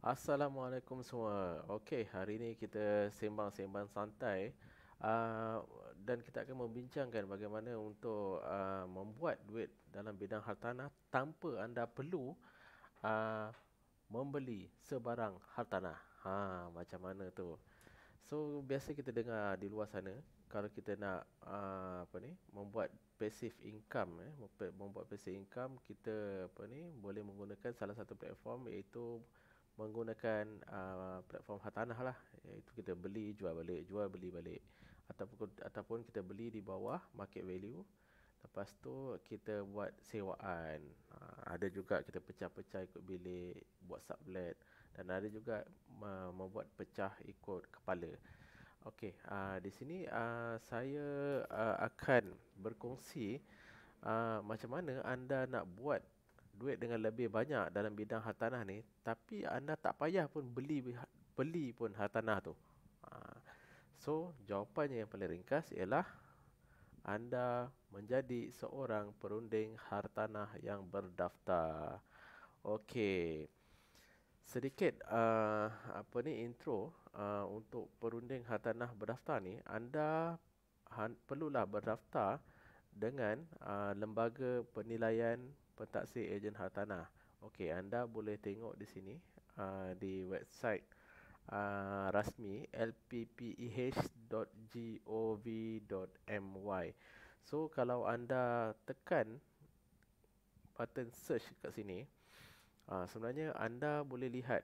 Assalamualaikum semua. Okey, hari ini kita sembang-sembang santai uh, dan kita akan membincangkan bagaimana untuk uh, membuat duit dalam bidang hartanah tanpa anda perlu uh, membeli sebarang hartanah. Ha, macam mana tu? So, biasa kita dengar di luar sana kalau kita nak uh, apa ni membuat passive income eh membuat passive income kita apa ni boleh menggunakan salah satu platform iaitu menggunakan uh, platform hartanah lah iaitu kita beli jual balik jual beli balik ataupun ataupun kita beli di bawah market value lepas tu kita buat sewaan uh, ada juga kita pecah-pecah ikut bilik buat sublet dan ada juga uh, membuat pecah ikut kepala okey uh, di sini uh, saya uh, akan berkongsi uh, macam mana anda nak buat duit dengan lebih banyak dalam bidang hartanah ni tapi anda tak payah pun beli beli pun hartanah tu. Ha. So, jawapannya yang paling ringkas ialah anda menjadi seorang perunding hartanah yang berdaftar. Okey. Sedikit uh, apa ni intro uh, untuk perunding hartanah berdaftar ni, anda han- perlulah berdaftar dengan uh, lembaga penilaian pentaksir ejen hartanah. Okey, anda boleh tengok di sini uh, di website uh, rasmi lppeh.gov.my. So kalau anda tekan button search kat sini, uh, sebenarnya anda boleh lihat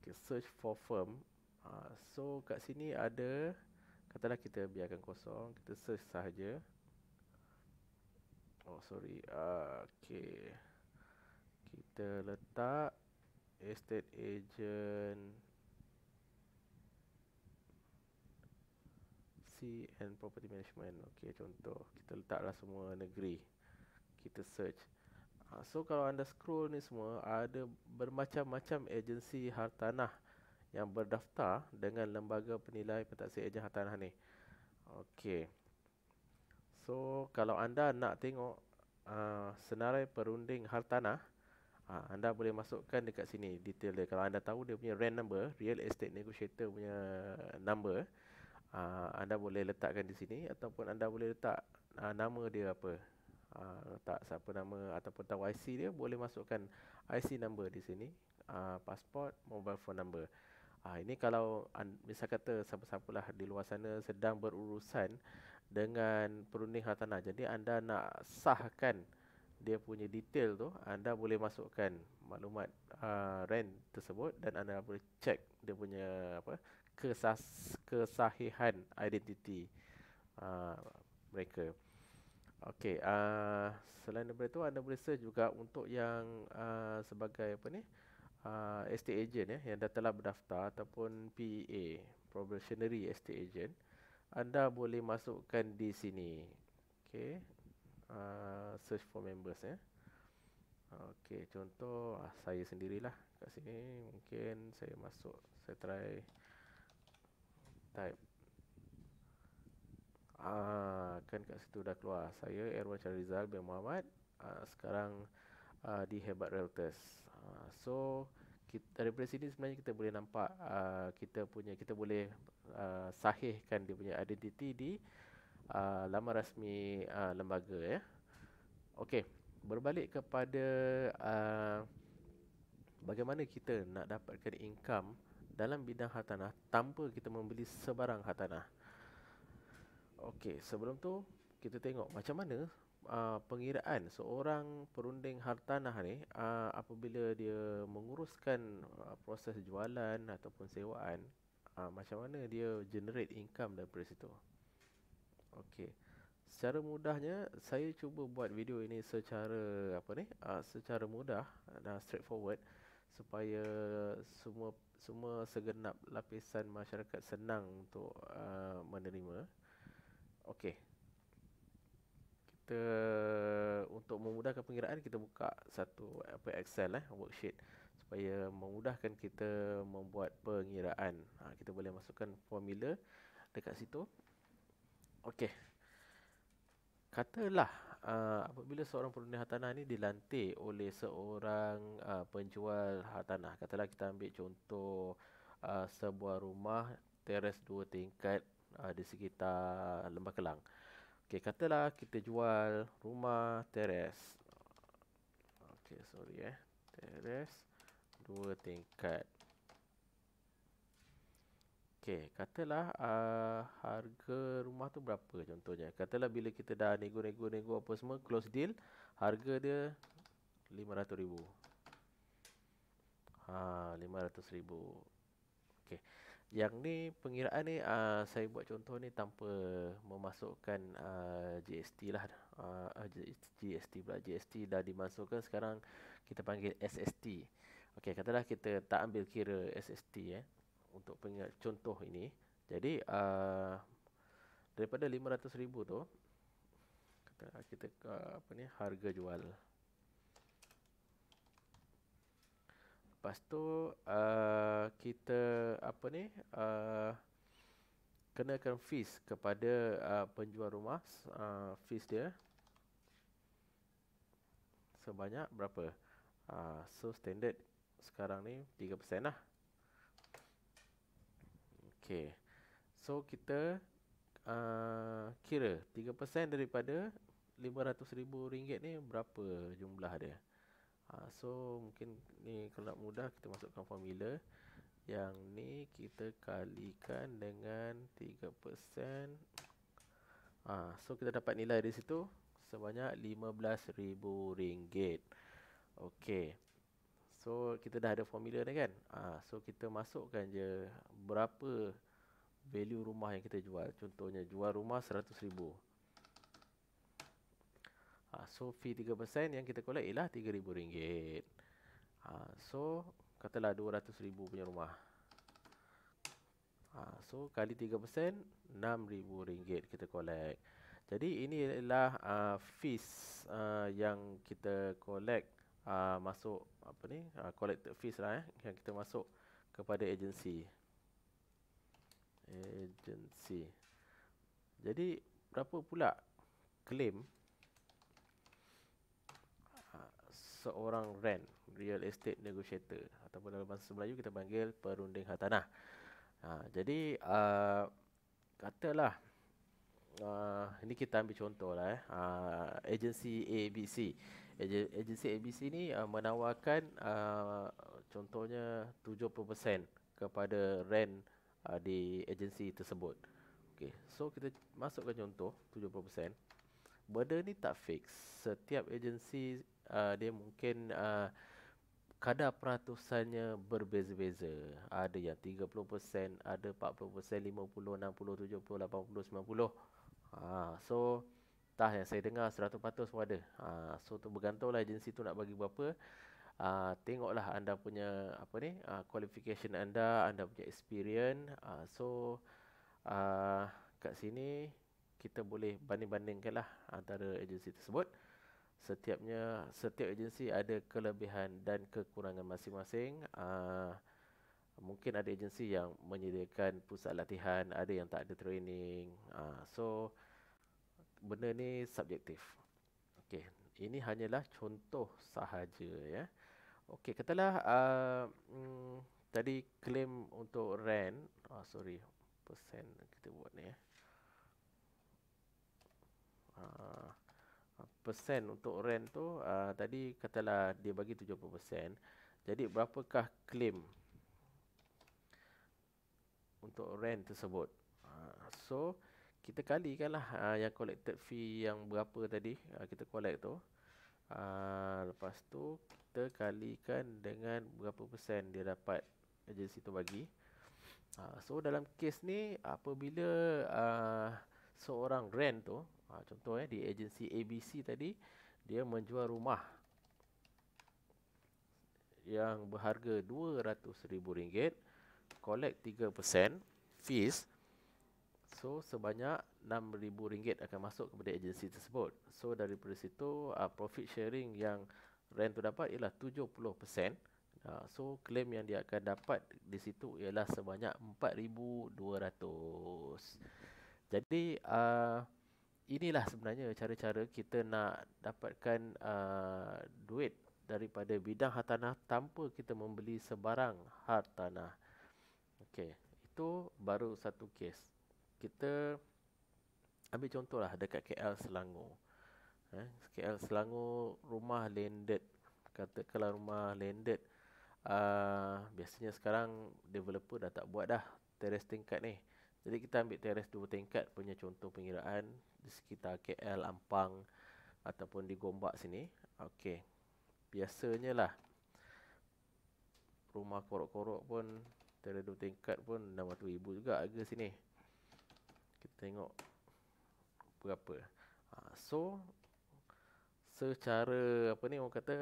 okay, search for firm. Uh, so kat sini ada katalah kita biarkan kosong, kita search sahaja. Oh sorry ah, Okay Kita letak Estate agent C and property management Okay contoh Kita letaklah semua negeri Kita search ah, So kalau anda scroll ni semua Ada bermacam-macam agensi hartanah Yang berdaftar Dengan lembaga penilai pentaksi ejen hartanah ni Okay So kalau anda nak tengok uh, senarai perunding hartanah uh, ah, anda boleh masukkan dekat sini detail dia. Kalau anda tahu dia punya rent number, real estate negotiator punya number, uh, anda boleh letakkan di sini ataupun anda boleh letak uh, nama dia apa. Uh, tak siapa nama ataupun tahu IC dia boleh masukkan IC number di sini uh, passport mobile phone number uh, ini kalau an, kata siapa-siapalah di luar sana sedang berurusan dengan perunding hartanah. Jadi anda nak sahkan dia punya detail tu, anda boleh masukkan maklumat uh, rent tersebut dan anda boleh check dia punya apa kesah kesahihan identiti uh, mereka. Okey, uh, ah, selain daripada itu anda boleh search juga untuk yang uh, sebagai apa ni? Uh, estate agent ya yang dah telah berdaftar ataupun PA, probationary estate agent anda boleh masukkan di sini. okay? Uh, ah, search for members ya. Okey, contoh uh, saya sendirilah kat sini. Mungkin saya masuk, saya try type. Ah, kan kat situ dah keluar. Saya Erwan Charizal bin Muhammad. Uh, sekarang uh, di Hebat Realtors. Uh, so kita, daripada sini sebenarnya kita boleh nampak uh, kita punya kita boleh uh, sahihkan dia punya identiti di uh, laman rasmi uh, lembaga ya. Okey, berbalik kepada uh, bagaimana kita nak dapatkan income dalam bidang hartanah tanpa kita membeli sebarang hartanah. Okey, sebelum tu kita tengok macam mana uh, pengiraan seorang perunding hartanah ni uh, apabila dia menguruskan uh, proses jualan ataupun sewaan uh, macam mana dia generate income daripada situ okey secara mudahnya saya cuba buat video ini secara apa ni uh, secara mudah dan straightforward supaya semua semua segenap lapisan masyarakat senang untuk uh, menerima okey kita untuk memudahkan pengiraan kita buka satu apa Excel eh worksheet supaya memudahkan kita membuat pengiraan. Ha, kita boleh masukkan formula dekat situ. Okey. Katalah uh, apabila seorang perunding hartanah ni dilantik oleh seorang uh, penjual hartanah. Katalah kita ambil contoh uh, sebuah rumah teres dua tingkat uh, di sekitar Lembah Kelang. Okay, katalah kita jual rumah teres. Okay, sorry eh. Teres. Dua tingkat. Okay, katalah uh, harga rumah tu berapa contohnya. Katalah bila kita dah nego-nego-nego apa semua, close deal. Harga dia RM500,000. Haa, RM500,000 yang ni pengiraan ni uh, saya buat contoh ni tanpa memasukkan uh, ah, GST lah uh, ah, GST pula GST dah dimasukkan sekarang kita panggil SST. Okey katalah kita tak ambil kira SST eh untuk pengiraan contoh ini. Jadi uh, daripada 500,000 tu kita kita uh, apa ni harga jual Lepas tu uh, kita apa ni uh, kenakan fees kepada uh, penjual rumah uh, fees dia sebanyak berapa? Uh, so standard sekarang ni 3% lah. Okay. So kita uh, kira 3% daripada RM500,000 ni berapa jumlah dia? uh, So mungkin ni kalau nak mudah kita masukkan formula Yang ni kita kalikan dengan 3% uh, ha, So kita dapat nilai di situ sebanyak rm ringgit. Okay So kita dah ada formula ni kan uh, So kita masukkan je berapa value rumah yang kita jual Contohnya jual rumah RM100,000 Ha, so fee 3% yang kita collect ialah RM3,000. Ha, ah, so katalah RM200,000 punya rumah. Ha, so kali 3% RM6,000 kita collect. Jadi ini ialah uh, fees uh, yang kita collect uh, masuk apa ni? Uh, collect fees lah eh, yang kita masuk kepada agensi. Agensi. Jadi berapa pula claim seorang rent real estate negotiator ataupun dalam bahasa Melayu kita panggil perunding hartanah. Ha, jadi uh, katalah uh, ini kita ambil contoh lah eh. Uh, agensi ABC. Agensi ABC ni uh, menawarkan uh, contohnya 7% kepada rent uh, di agensi tersebut. Okay, so kita masukkan contoh 7%. Benda ni tak fix. Setiap agensi uh, dia mungkin uh, kadar peratusannya berbeza-beza. Ada yang 30%, ada 40%, 50%, 60%, 70%, 80%, 90%. Ha, so, tah yang saya dengar 100% pun ada. Ha, so, tu bergantunglah agensi tu nak bagi berapa. Ha, tengoklah anda punya apa ni ha, qualification anda, anda punya experience. Ha, so, ha, kat sini kita boleh banding-bandingkanlah antara agensi tersebut setiapnya setiap agensi ada kelebihan dan kekurangan masing-masing uh, mungkin ada agensi yang menyediakan pusat latihan ada yang tak ada training uh, so benda ni subjektif okey ini hanyalah contoh sahaja ya okey katalah uh, mm, tadi claim untuk rent oh, sorry persen kita buat ni ya uh, persen untuk rent tu uh, tadi katalah dia bagi 70 persen jadi berapakah claim untuk rent tersebut uh, so kita kalikanlah uh, yang collected fee yang berapa tadi uh, kita collect tu uh, lepas tu kita kalikan dengan berapa persen dia dapat agensi tu bagi uh, so dalam kes ni apabila uh, seorang rent tu Ha, contoh eh, di agensi ABC tadi, dia menjual rumah yang berharga RM200,000. Collect 3% fees. So, sebanyak RM6,000 akan masuk kepada agensi tersebut. So, dari situ, uh, profit sharing yang rent tu dapat ialah 70%. Uh, ah, so, claim yang dia akan dapat di situ ialah sebanyak RM4,200. Jadi, uh, inilah sebenarnya cara-cara kita nak dapatkan uh, duit daripada bidang hartanah tanpa kita membeli sebarang hartanah. Okey, itu baru satu kes. Kita ambil contohlah dekat KL Selangor. Eh, KL Selangor rumah landed. kalau rumah landed uh, biasanya sekarang developer dah tak buat dah teres tingkat ni. Jadi kita ambil teres dua tingkat punya contoh pengiraan di sekitar KL, Ampang ataupun di Gombak sini. Okey. Biasanya lah rumah korok-korok pun teres dua tingkat pun RM600,000 juga harga sini. Kita tengok berapa. Ha, so secara apa ni orang kata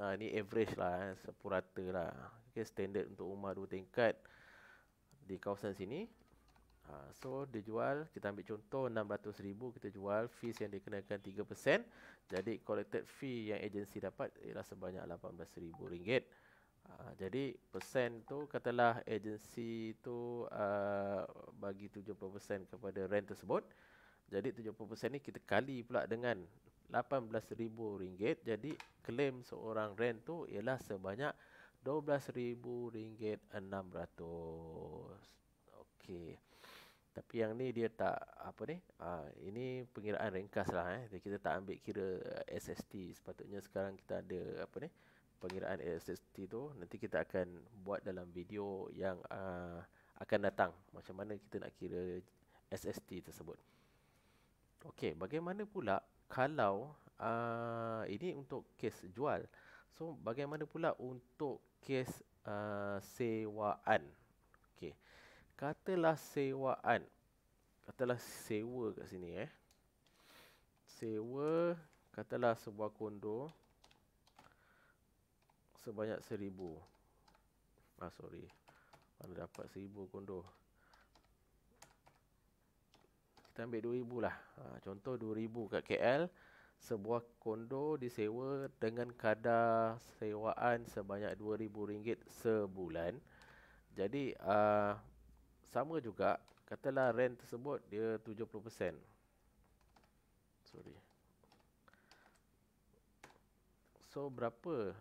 ha, ni average lah eh, sepurata lah. Okay, standard untuk rumah dua tingkat di kawasan sini Ha, so dia jual, kita ambil contoh RM600,000 kita jual fees yang dikenakan 3%. Jadi collected fee yang agensi dapat ialah sebanyak RM18,000. Ha, jadi persen tu katalah agensi tu uh, bagi 70% kepada rent tersebut. Jadi 70% ni kita kali pula dengan RM18,000. Jadi claim seorang rent tu ialah sebanyak RM12,600. okay. Tapi yang ni dia tak apa ni? Ha, ini pengiraan ringkas lah eh. Jadi kita tak ambil kira eh, SST. Sepatutnya sekarang kita ada apa ni? Pengiraan SST tu nanti kita akan buat dalam video yang uh, akan datang. Macam mana kita nak kira SST tersebut. Okey, bagaimana pula kalau uh, ini untuk kes jual. So bagaimana pula untuk kes uh, sewaan? Okey katalah sewaan katalah sewa kat sini eh sewa katalah sebuah kondo sebanyak seribu ah sorry mana dapat seribu kondo kita ambil dua ribu lah ha, contoh dua ribu kat KL sebuah kondo disewa dengan kadar sewaan sebanyak dua ribu ringgit sebulan. Jadi, uh, sama juga katalah rent tersebut dia 70%. Sorry. So berapa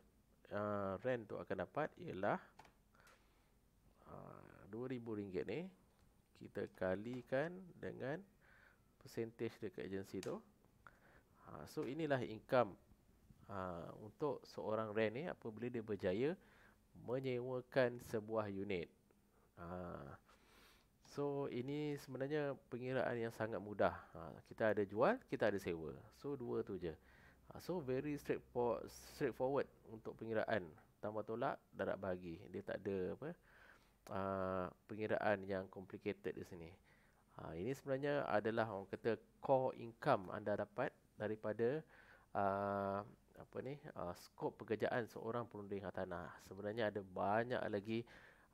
uh, rent tu akan dapat ialah uh, RM2000 ni kita kalikan dengan percentage dekat agensi tu. Uh, so inilah income uh, untuk seorang rent ni apa apabila dia berjaya menyewakan sebuah unit. Ah So ini sebenarnya pengiraan yang sangat mudah. Ha, kita ada jual, kita ada sewa. So dua tu je. Ha, so very straightforward straightforward untuk pengiraan. Tambah tolak darab bahagi. Dia tak ada apa uh, pengiraan yang complicated di sini. Ha, ini sebenarnya adalah orang kata core income anda dapat daripada uh, apa ni uh, ha, skop pekerjaan seorang perunding tanah. Sebenarnya ada banyak lagi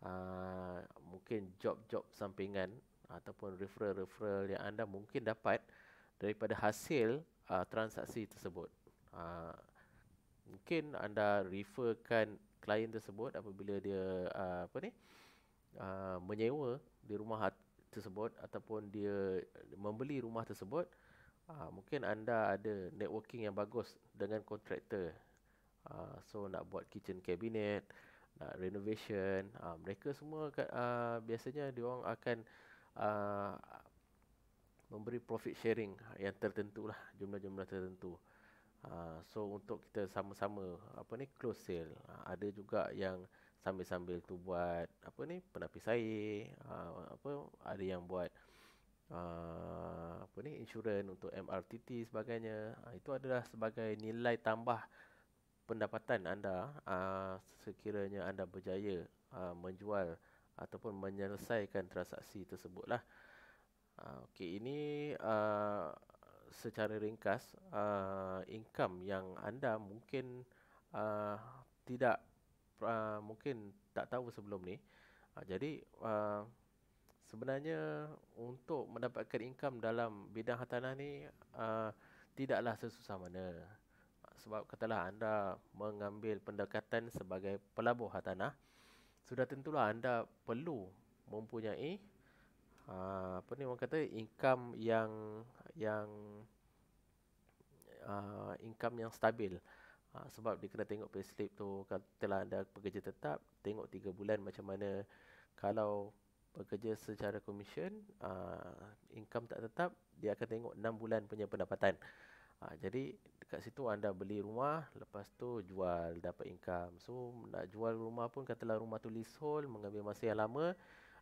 Ah, mungkin job-job sampingan ataupun referral-referral yang anda mungkin dapat daripada hasil uh, transaksi tersebut. Uh, mungkin anda referkan klien tersebut apabila dia uh, apa ni uh, menyewa di rumah tersebut ataupun dia membeli rumah tersebut uh, mungkin anda ada networking yang bagus dengan kontraktor uh, so nak buat kitchen cabinet uh, uh, renovation uh, mereka semua akan, uh, biasanya diorang akan uh, memberi profit sharing yang tertentu lah jumlah-jumlah tertentu uh, so untuk kita sama-sama apa ni close sale uh, ada juga yang sambil-sambil tu buat apa ni penapis air uh, apa ada yang buat uh, apa ni insurans untuk MRTT sebagainya uh, itu adalah sebagai nilai tambah pendapatan anda uh, sekiranya anda berjaya uh, menjual ataupun menyelesaikan transaksi tersebutlah. Uh, ah, Okey, ini uh, secara ringkas uh, income yang anda mungkin uh, tidak uh, mungkin tak tahu sebelum ni. Uh, jadi uh, sebenarnya untuk mendapatkan income dalam bidang hartanah ni uh, tidaklah sesusah mana sebab katalah anda mengambil pendekatan sebagai pelabur hartanah sudah tentulah anda perlu mempunyai uh, apa ni orang kata income yang yang uh, income yang stabil uh, sebab dia kena tengok payslip tu katalah anda pekerja tetap tengok 3 bulan macam mana kalau pekerja secara komisen uh, income tak tetap dia akan tengok 6 bulan punya pendapatan Ha, jadi dekat situ anda beli rumah lepas tu jual dapat income. So nak jual rumah pun katalah rumah tu leasehold mengambil masa yang lama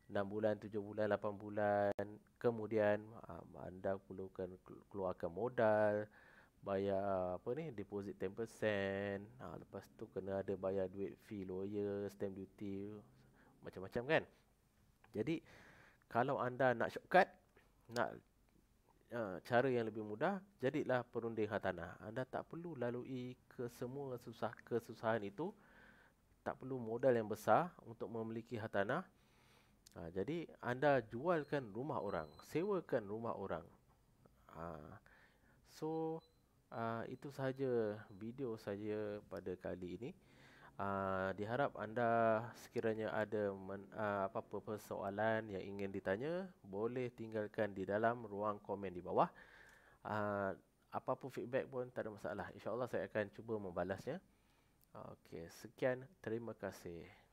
6 bulan, 7 bulan, 8 bulan kemudian um, anda perlukan keluarkan modal bayar apa ni deposit 10% ha, lepas tu kena ada bayar duit fee lawyer stamp duty macam-macam kan jadi kalau anda nak shortcut nak uh, cara yang lebih mudah, jadilah perunding hartanah. Anda tak perlu lalui ke semua susah kesusahan itu. Tak perlu modal yang besar untuk memiliki hartanah. Ha, jadi anda jualkan rumah orang, sewakan rumah orang. Ha, so uh, itu sahaja video saya pada kali ini. Ah, diharap anda sekiranya ada men, ah, apa-apa persoalan yang ingin ditanya boleh tinggalkan di dalam ruang komen di bawah uh, ah, apa-apa feedback pun tak ada masalah insyaallah saya akan cuba membalasnya okey sekian terima kasih